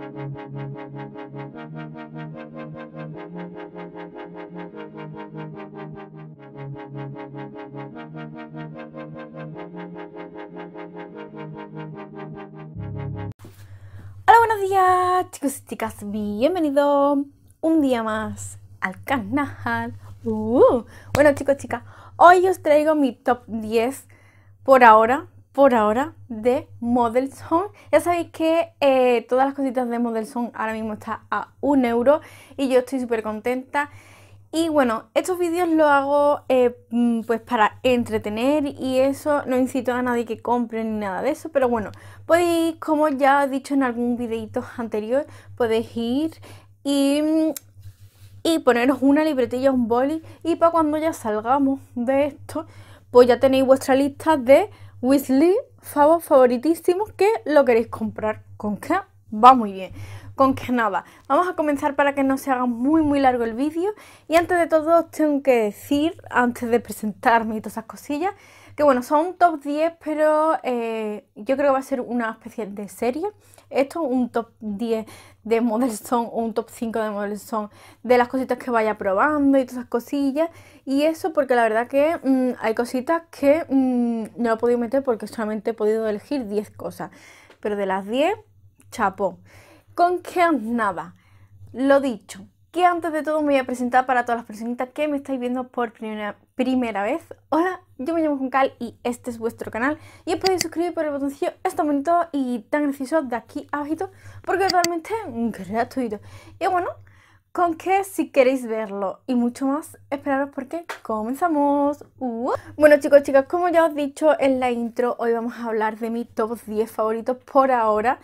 ¡Hola! ¡Buenos días chicos y chicas, ¡Bienvenido un día más al canal. Uh, bueno chicos, chicas, hoy os traigo mi top 10 por ahora por ahora de Model Song. Ya sabéis que eh, todas las cositas de Model Song ahora mismo están a un euro y yo estoy súper contenta. Y bueno, estos vídeos los hago eh, mm, pues para entretener y eso, no incito a nadie que compre ni nada de eso, pero bueno, podéis, como ya he dicho en algún videito anterior, podéis ir y, y poneros una libretilla, un boli y para cuando ya salgamos de esto, pues ya tenéis vuestra lista de Weasley, favor favoritísimo que lo queréis comprar. ¿Con qué? Va muy bien. Con que nada, vamos a comenzar para que no se haga muy muy largo el vídeo. Y antes de todo os tengo que decir, antes de presentarme y todas esas cosillas, que bueno, son un top 10, pero eh, yo creo que va a ser una especie de serie. Esto es un top 10 de Model son o un top 5 de Model de las cositas que vaya probando y todas esas cosillas. Y eso porque la verdad que mm, hay cositas que mm, no he podido meter porque solamente he podido elegir 10 cosas. Pero de las 10, chapó. Con que nada. Lo dicho, que antes de todo me voy a presentar para todas las personitas que me estáis viendo por primera, primera vez. Hola, yo me llamo Juncal y este es vuestro canal. Y os podéis suscribir por el botoncillo, es este bonito y tan gracioso de aquí abajito, porque totalmente es gratuito. Y bueno, con que si queréis verlo y mucho más, esperaros porque comenzamos. Uh. Bueno chicos, chicas, como ya os he dicho en la intro, hoy vamos a hablar de mis top 10 favoritos por ahora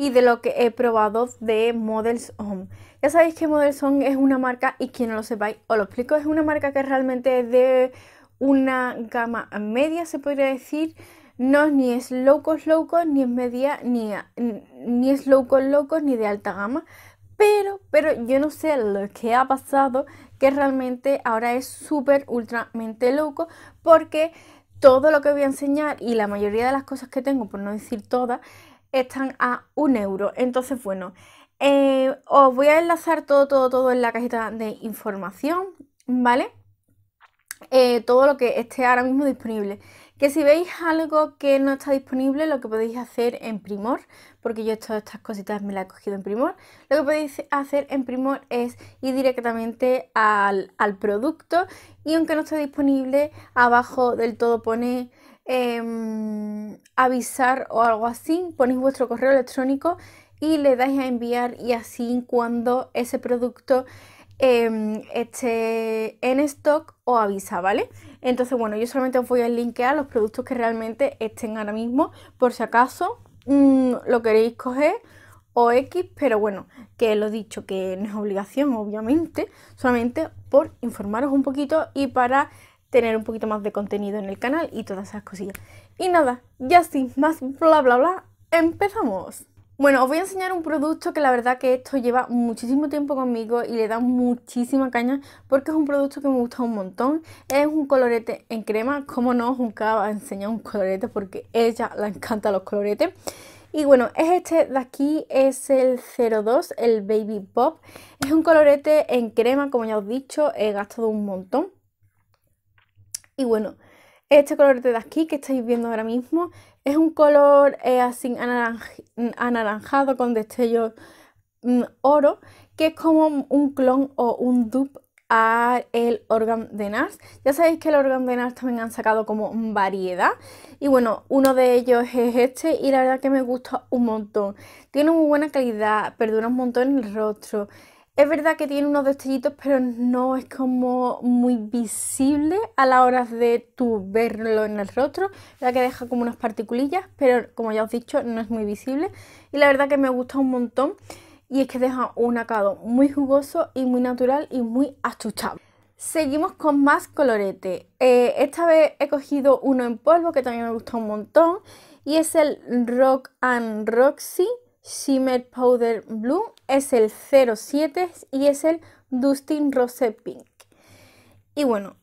y de lo que he probado de Models Home. Ya sabéis que Models Home es una marca y quien no lo sepáis os lo explico, es una marca que realmente es de una gama media, se podría decir. No ni es locos cost, ni es media, ni, es low cost, ni de alta gama. Pero, pero yo no sé lo que ha pasado, que realmente ahora es súper, ultramente loco, porque todo lo que voy a enseñar y la mayoría de las cosas que tengo, por no decir todas, están a un euro. Entonces, bueno, eh, os voy a enlazar todo, todo, todo en la cajita de información, ¿vale? Eh, todo lo que esté ahora mismo disponible. Que si veis algo que no está disponible, lo que podéis hacer en Primor, porque yo todas estas cositas me las he cogido en Primor, lo que podéis hacer en Primor es ir directamente al, al producto y aunque no esté disponible, abajo del todo pone Em, avisar o algo así, ponéis vuestro correo electrónico y le dais a enviar y así cuando ese producto em, esté en stock o avisa, ¿vale? Entonces, bueno, yo solamente os voy a linkear los productos que realmente estén ahora mismo, por si acaso mm, lo queréis coger o X, pero bueno, que lo dicho, que no es obligación, obviamente, solamente por informaros un poquito y para tener un poquito más de contenido en el canal y todas esas cosillas. Y nada, ya sin más bla bla bla, empezamos. Bueno, os voy a enseñar un producto que la verdad que esto lleva muchísimo tiempo conmigo y le da muchísima caña porque es un producto que me gusta un montón. Es un colorete en crema, como no, nunca va a enseñar un colorete porque ella le encanta los coloretes. Y bueno, es este de aquí, es el 02, el Baby Pop. Es un colorete en crema, como ya os he dicho, he gastado un montón. Y bueno, este color de aquí que estáis viendo ahora mismo es un color eh, así anaranjado con destellos mm, oro, que es como un clon o un dupe a el Organ de Nars. Ya sabéis que el Organ de Nars también han sacado como variedad. Y bueno, uno de ellos es este y la verdad que me gusta un montón. Tiene muy buena calidad, perdura un montón el rostro. Es verdad que tiene unos destellitos, pero no es como muy visible a la hora de tu verlo en el rostro. La que deja como unas particulillas, pero como ya os he dicho, no es muy visible. Y la verdad que me gusta un montón. Y es que deja un acabado muy jugoso y muy natural y muy achuchable. Seguimos con más colorete. Eh, esta vez he cogido uno en polvo que también me gusta un montón. Y es el Rock and Roxy Shimmer Powder Blue, es el 07 y es el Dustin Rose Pink. Y bueno,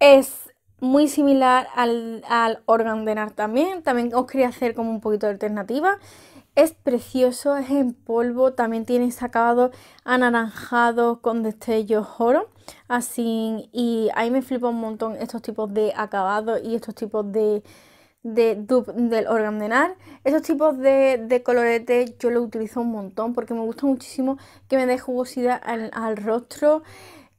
es muy similar al, al Organ Denar también. También os quería hacer como un poquito de alternativa. Es precioso, es en polvo, también tiene ese acabado anaranjado con destellos oro. Así, y ahí me flipa un montón estos tipos de acabados y estos tipos de, de dupe del organdenar. Esos tipos de, coloretes yo los utilizo un montón porque me gusta muchísimo que me dé jugosidad al, rostro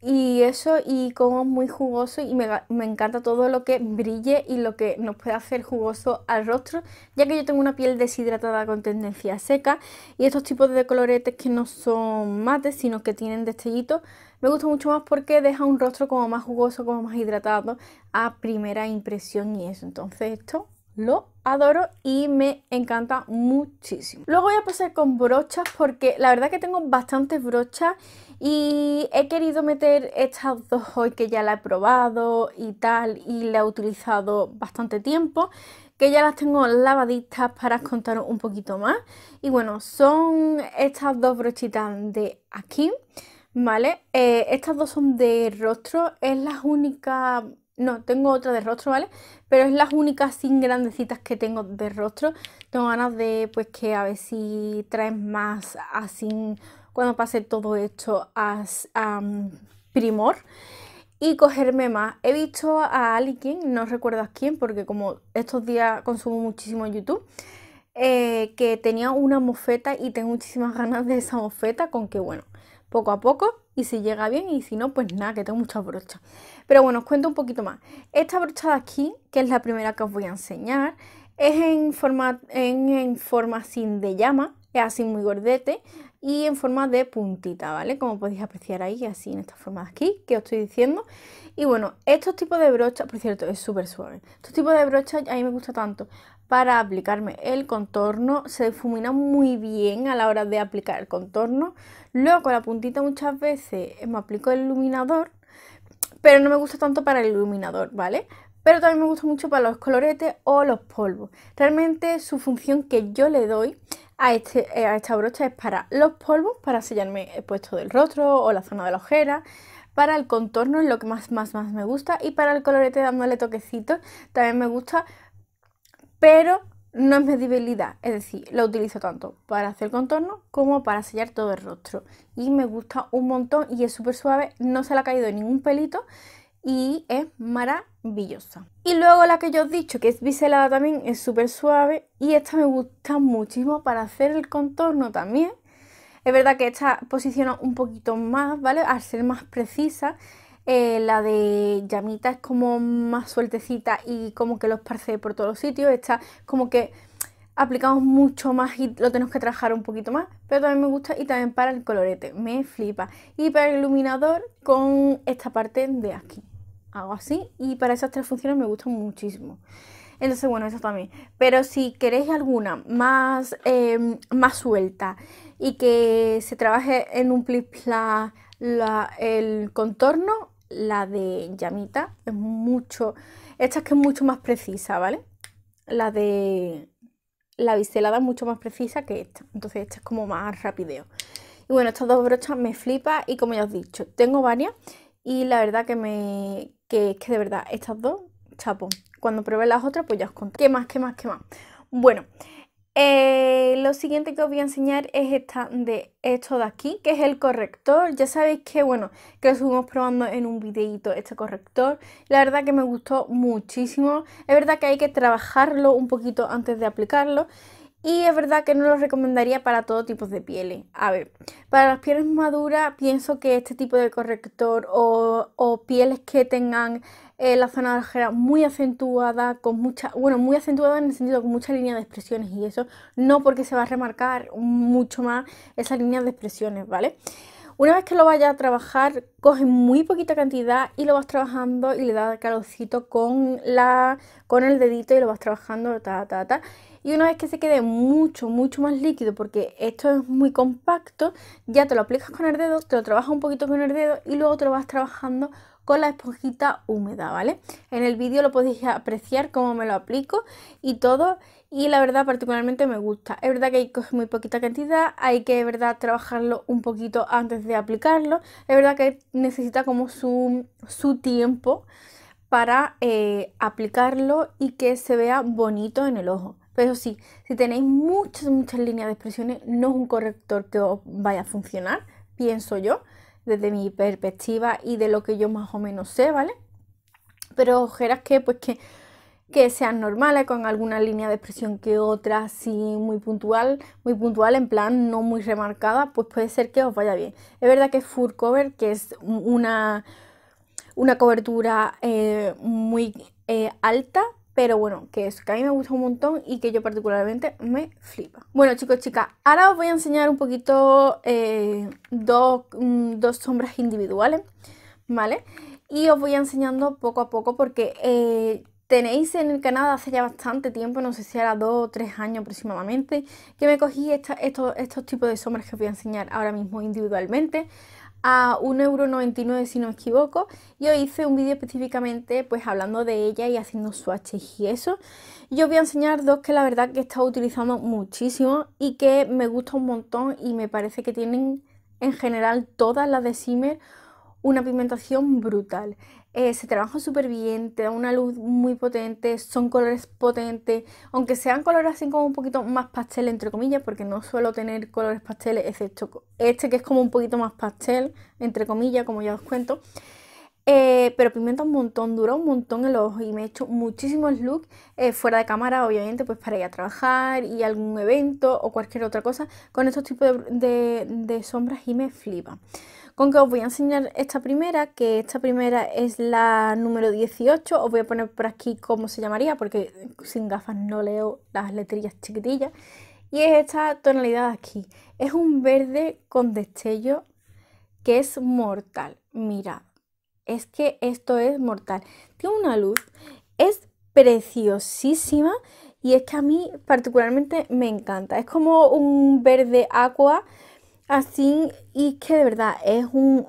y eso y como muy jugoso y me, encanta todo lo que brille y lo que nos puede hacer jugoso al rostro ya que yo tengo una piel deshidratada con tendencia seca y estos tipos de coloretes que no son mates sino que tienen destellitos me gusta mucho más porque deja un rostro como más jugoso como más hidratado a primera impresión y eso entonces esto lo adoro y me encanta muchísimo. Luego voy a pasar con brochas porque la verdad que tengo bastantes brochas y he querido meter estas dos hoy que ya la he probado y tal y la he utilizado bastante tiempo que ya las tengo lavaditas para contar un poquito más. Y bueno, son estas dos brochitas de aquí, ¿vale? Eh, estas dos son de rostro, es la única... No, tengo otra de rostro, ¿vale? Pero es las únicas sin grandecitas que tengo de rostro. Tengo ganas de, pues, que a ver si traes más así cuando pase todo esto a Primor y cogerme más. He visto a alguien, no recuerdo a quién, porque como estos días consumo muchísimo YouTube, eh, que tenía una mofeta y tengo muchísimas ganas de esa mofeta, con que bueno, poco a poco y si llega bien y si no, pues nada, que tengo muchas brochas. Pero bueno, os cuento un poquito más. Esta brocha de aquí, que es la primera que os voy a enseñar, es en forma, en, forma sin de llama, es así muy gordete y en forma de puntita, ¿vale? Como podéis apreciar ahí, así en esta forma de aquí que os estoy diciendo. Y bueno, estos tipos de brochas, por cierto, es súper suave. Estos tipos de brochas a mí me gusta tanto para aplicarme el contorno. Se difumina muy bien a la hora de aplicar el contorno. Luego con la puntita muchas veces eh, me aplico el iluminador, pero no me gusta tanto para el iluminador, ¿vale? Pero también me gusta mucho para los coloretes o los polvos. Realmente su función que yo le doy a, este, eh, esta brocha es para los polvos, para sellarme el puesto del rostro o la zona de la ojera. Para el contorno es lo que más, más, más me gusta. Y para el colorete dándole toquecitos también me gusta pero no es medibilidad, es decir, la utilizo tanto para hacer contorno como para sellar todo el rostro. Y me gusta un montón y es súper suave, no se le ha caído ningún pelito y es maravillosa. Y luego la que yo os he dicho, que es biselada también, es súper suave y esta me gusta muchísimo para hacer el contorno también. Es verdad que esta posiciona un poquito más, ¿vale? Al ser más precisa eh, la de llamita es como más sueltecita y como que lo esparce por todos los sitios. Esta como que aplicamos mucho más y lo tenemos que trabajar un poquito más, pero también me gusta y también para el colorete, me flipa. Y para el iluminador con esta parte de aquí, hago así y para esas tres funciones me gustan muchísimo. Entonces, bueno, eso también. Pero si queréis alguna más, em, más suelta y que se trabaje en un plis la, el contorno, la de llamita, es mucho, esta es que es mucho más precisa, ¿vale? La de la biselada es mucho más precisa que esta, entonces esta es como más rapideo. Y bueno, estas dos brochas me flipa y como ya os he dicho, tengo varias y la verdad que me que es que de verdad estas dos chapo. Cuando pruebe las otras pues ya os conté, ¿Qué más? ¿Qué más? ¿Qué más? Bueno, eh, lo siguiente que os voy a enseñar es esta de esto de aquí, que es el corrector. Ya sabéis que, bueno, que lo estuvimos probando en un videito este corrector. La verdad que me gustó muchísimo. Es verdad que hay que trabajarlo un poquito antes de aplicarlo. Y es verdad que no lo recomendaría para todo tipo de pieles. A ver, para las pieles maduras pienso que este tipo de corrector o pieles que tengan eh, la zona de bajera muy acentuada, con mucha, bueno, muy acentuada en el sentido con mucha línea de expresiones y eso, no porque se va a remarcar mucho más esa línea de expresiones, ¿vale? Una vez que lo vayas a trabajar, coge muy poquita cantidad y lo vas trabajando y le das calorcito con, la, con el dedito y lo vas trabajando, ta, ta, ta. Y una vez que se quede mucho, mucho más líquido, porque esto es muy compacto, ya te lo aplicas con el dedo, te lo trabajas un poquito con el dedo y luego te lo vas trabajando con la esponjita húmeda, ¿vale? En el vídeo lo podéis apreciar cómo me lo aplico y todo y la verdad particularmente me gusta. Es verdad que hay que muy poquita cantidad, hay que, verdad, trabajarlo un poquito antes de aplicarlo. Es verdad que necesita como su, tiempo para eh, aplicarlo y que se vea bonito en el ojo. Pero sí, si tenéis muchas, muchas líneas de expresiones, no es un corrector que os vaya a funcionar, pienso yo desde mi perspectiva y de lo que yo más o menos sé, ¿vale? Pero ojeras que, pues que, sean normales, con alguna línea de expresión que otra, así muy puntual, muy puntual, en plan no muy remarcada, pues puede ser que os vaya bien. Es verdad que es Full Cover, que es una, una cobertura eh, muy eh, alta, pero bueno, que es que a mí me gusta un montón y que yo particularmente me flipa. Bueno chicos, chicas, ahora os voy a enseñar un poquito eh, mm, dos, sombras individuales, ¿vale? Y os voy enseñando poco a poco porque eh, tenéis en el canal hace ya bastante tiempo, no sé si era dos o tres años aproximadamente, que me cogí esta, estos, estos tipos de sombras que os voy a enseñar ahora mismo individualmente a 1,99€ si no me equivoco. Yo hice un vídeo específicamente pues hablando de ella y haciendo swatches y eso. Yo os voy a enseñar dos que la verdad que he estado utilizando muchísimo y que me gusta un montón y me parece que tienen en general todas las de Simmer una pigmentación brutal. Eh, se trabaja súper bien, te da una luz muy potente, son colores potentes, aunque sean colores así como un poquito más pastel, entre comillas, porque no suelo tener colores pasteles, excepto este que es como un poquito más pastel, entre comillas, como ya os cuento. Eh, pero pimienta un montón, dura un montón el ojo y me he hecho muchísimos looks eh, fuera de cámara, obviamente, pues para ir a trabajar y algún evento o cualquier otra cosa con estos tipos de sombras y me flipa con que os voy a enseñar esta primera, que esta primera es la número 18, os voy a poner por aquí cómo se llamaría, porque sin gafas no leo las letrillas chiquitillas, y es esta tonalidad aquí, es un verde con destello que es mortal, mirad, es que esto es mortal, tiene una luz, es preciosísima, y es que a mí particularmente me encanta. Es como un verde aqua Así, y que de verdad es un.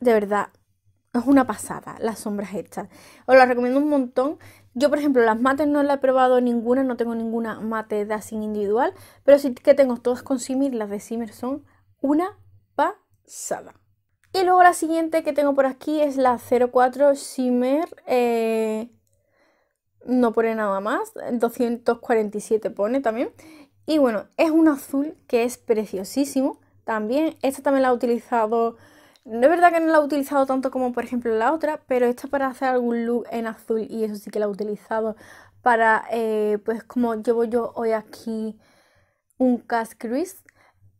De verdad, es una pasada las sombras hechas. Os las recomiendo un montón. Yo, por ejemplo, las mates no las he probado ninguna, no tengo ninguna mate de así individual, pero sí que tengo todas con Simir, las de Simir son una pasada. Y luego la siguiente que tengo por aquí es la 04 Simmer. Eh, no pone nada más. 247 pone también. Y bueno, es un azul que es preciosísimo. También, esta también la he utilizado. No es verdad que no la he utilizado tanto como por ejemplo la otra, pero esta para hacer algún look en azul y eso sí que la he utilizado para, eh, pues como llevo yo hoy aquí un cast Cruise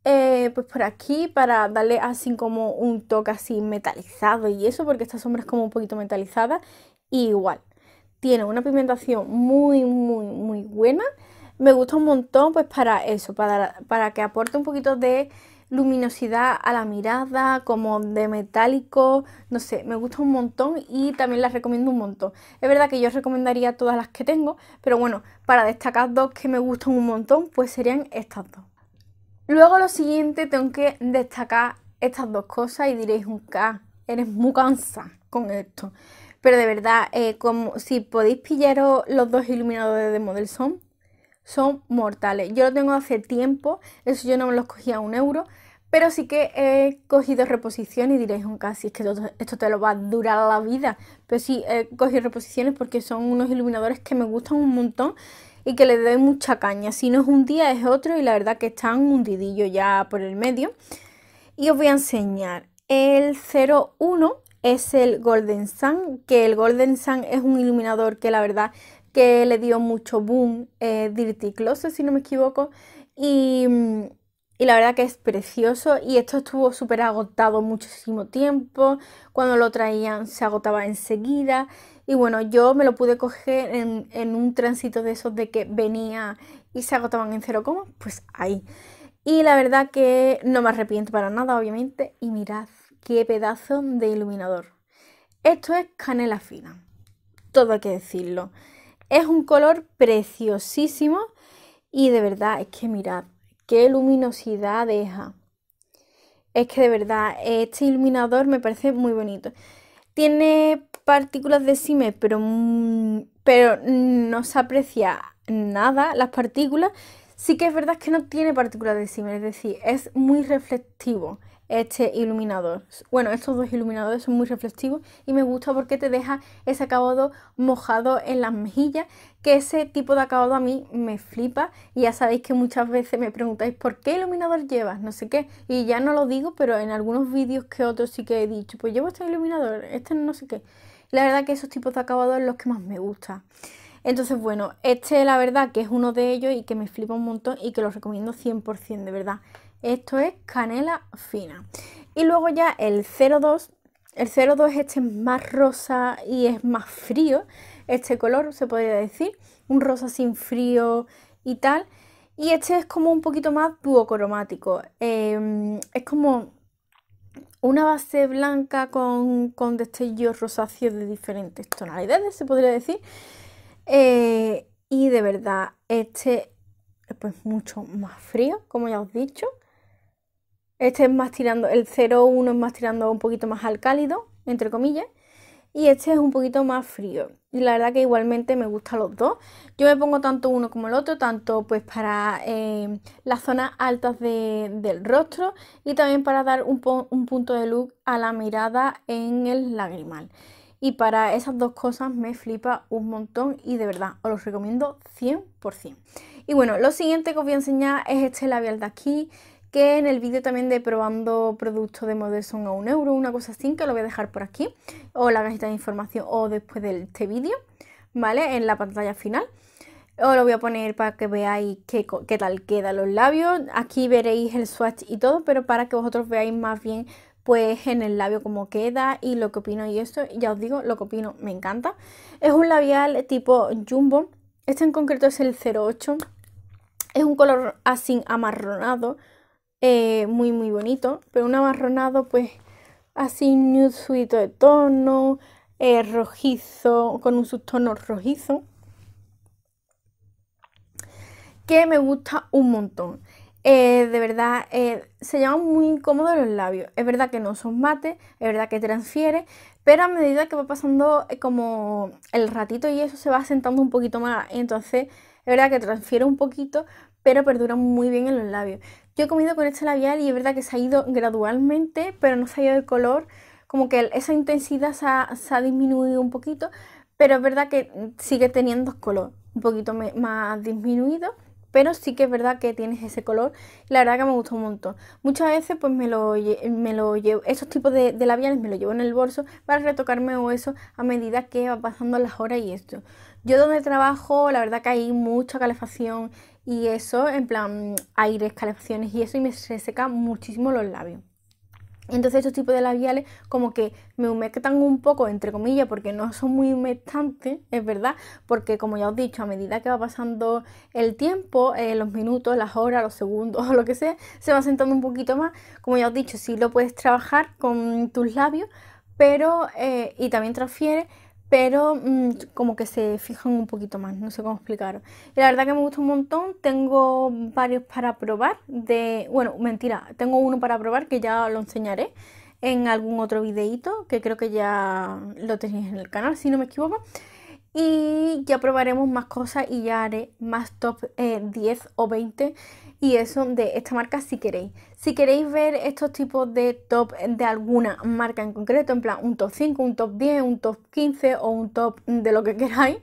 eh, pues por aquí para darle así como un toque así metalizado y eso, porque esta sombra es como un poquito metalizada. Y igual, tiene una pigmentación muy, muy, muy buena me gusta un montón pues para eso, para, para que aporte un poquito de luminosidad a la mirada, como de metálico, no sé, me gusta un montón y también las recomiendo un montón. Es verdad que yo recomendaría todas las que tengo, pero bueno, para destacar dos que me gustan un montón, pues serían estas dos. Luego lo siguiente tengo que destacar estas dos cosas y diréis un K, eres muy cansa con esto. Pero de verdad, eh, como si podéis pillaros los dos iluminadores de Model Son, son mortales. Yo lo tengo hace tiempo, eso yo no me los cogía a un euro, pero sí que he cogido reposiciones y diréis, un casi, es que esto te lo va a durar la vida. Pero sí, he cogido reposiciones porque son unos iluminadores que me gustan un montón y que les doy mucha caña. Si no es un día, es otro y la verdad que están hundidillo ya por el medio. Y os voy a enseñar. El 01 es el Golden Sun, que el Golden Sun es un iluminador que la verdad que le dio mucho boom, eh, Dirty Closet, si no me equivoco, y, la verdad que es precioso y esto estuvo súper agotado muchísimo tiempo, cuando lo traían se agotaba enseguida y bueno, yo me lo pude coger en, en un tránsito de esos de que venía y se agotaban en cero coma, pues ahí. Y la verdad que no me arrepiento para nada, obviamente, y mirad qué pedazo de iluminador. Esto es canela fina, todo hay que decirlo. Es un color preciosísimo y de verdad es que mirad qué luminosidad deja. Es que de verdad este iluminador me parece muy bonito. Tiene partículas de cime, pero, mm, pero no se aprecia nada las partículas. Sí que es verdad que no tiene partículas de cime, es decir, es muy reflectivo este iluminador. Bueno, estos dos iluminadores son muy reflectivos y me gusta porque te deja ese acabado mojado en las mejillas, que ese tipo de acabado a mí me flipa y ya sabéis que muchas veces me preguntáis por qué iluminador llevas, no sé qué, y ya no lo digo, pero en algunos vídeos que otros sí que he dicho, pues llevo este iluminador, este no sé qué. La verdad que esos tipos de acabados son los que más me gustan. Entonces, bueno, este la verdad que es uno de ellos y que me flipa un montón y que lo recomiendo 100% de verdad. Esto es canela fina. Y luego ya el 02, el 02 este es más rosa y es más frío, este color se podría decir, un rosa sin frío y tal. Y este es como un poquito más duocromático, em, es como una base blanca con, destellos rosáceos de diferentes tonalidades, se podría decir. Eh, y de verdad, este es pues mucho más frío, como ya os he dicho. Este es más tirando, el 0,1 es más tirando un poquito más al cálido, entre comillas. Y este es un poquito más frío. Y la verdad que igualmente me gustan los dos. Yo me pongo tanto uno como el otro, tanto pues para em, las zonas altas del rostro y también para dar un, un punto de look a la mirada en el lagrimal. Y para esas dos cosas me flipa un montón y de verdad os los recomiendo 100%. Y bueno, lo siguiente que os voy a enseñar es este labial de aquí que en el vídeo también de probando productos de Model son a un euro, una cosa así, que lo voy a dejar por aquí, o la cajita de información, o después de este vídeo, ¿vale? En la pantalla final. Os lo voy a poner para que veáis qué, tal quedan los labios. Aquí veréis el swatch y todo, pero para que vosotros veáis más bien pues en el labio cómo queda y lo que opino y esto ya os digo, lo que opino me encanta. Es un labial tipo jumbo, este en concreto es el 08, es un color así amarronado, eh, muy muy bonito, pero un amarronado pues así suito de tono, eh, rojizo, con un subtono rojizo, que me gusta un montón. Eh, de verdad, se llama muy incómodos los labios. Es verdad que no son mate, es verdad que transfiere, pero a medida que va pasando como el ratito y eso se va asentando un poquito más. Entonces, es verdad que transfiere un poquito, pero perdura muy bien en los labios. Yo he comido con este labial y es verdad que se ha ido gradualmente, pero no se ha ido el color, como que esa intensidad se ha, disminuido un poquito, pero es verdad que sigue teniendo color, un poquito más disminuido pero sí que es verdad que tienes ese color la verdad que me gustó un montón. Muchas veces pues me lo, llevo, esos tipos de, de, labiales me lo llevo en el bolso para retocarme o eso a medida que va pasando las horas y esto. Yo donde trabajo, la verdad que hay mucha calefacción y eso, en plan aire, calefacciones y eso, y me seca muchísimo los labios. Entonces estos tipos de labiales como que me humectan un poco, entre comillas, porque no son muy humectantes, es verdad, porque como ya os he dicho, a medida que va pasando el tiempo, eh, los minutos, las horas, los segundos o lo que sea, se va sentando un poquito más. Como ya os he dicho, sí lo puedes trabajar con tus labios, pero, eh, y también transfiere, pero mm, como que se fijan un poquito más, no sé cómo explicaros. Y la verdad que me gusta un montón, tengo varios para probar, de, bueno, mentira, tengo uno para probar que ya lo enseñaré en algún otro videito, que creo que ya lo tenéis en el canal, si no me equivoco y ya probaremos más cosas y ya haré más top 10 eh, o 20 y eso de esta marca si queréis. Si queréis ver estos tipos de top de alguna marca en concreto, en plan un top 5, un top 10, un top 15 o un top de lo que queráis,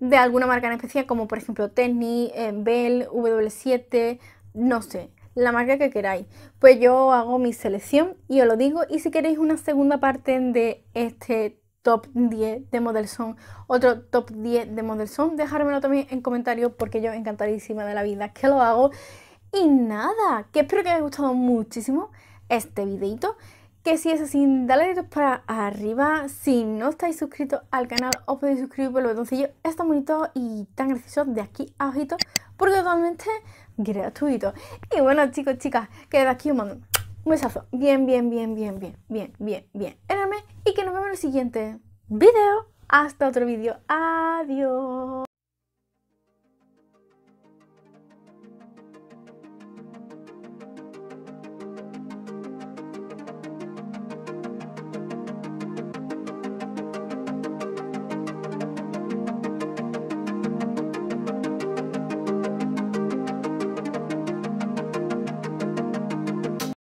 de alguna marca en especial como por ejemplo Tenny, eh, Bell, W7, no sé, la marca que queráis. Pues yo hago mi selección y os lo digo. Y si queréis una segunda parte de este top 10 de Modelson, otro top 10 de Modelson, dejármelo también en comentarios porque yo encantadísima de la vida que lo hago. Y nada, que espero que haya gustado muchísimo este videito. Que si es así, dale like para arriba. Si no estáis suscritos al canal, os podéis suscribir por el botoncillo. Está bonito y tan gracioso de aquí a ojito, porque totalmente gratuito. Y bueno, chicos, chicas, que de aquí un mando un besazo. Bien, bien, bien, bien, bien, bien, bien, bien. Enorme y que nos vemos en el siguiente video. Hasta otro vídeo. Adiós.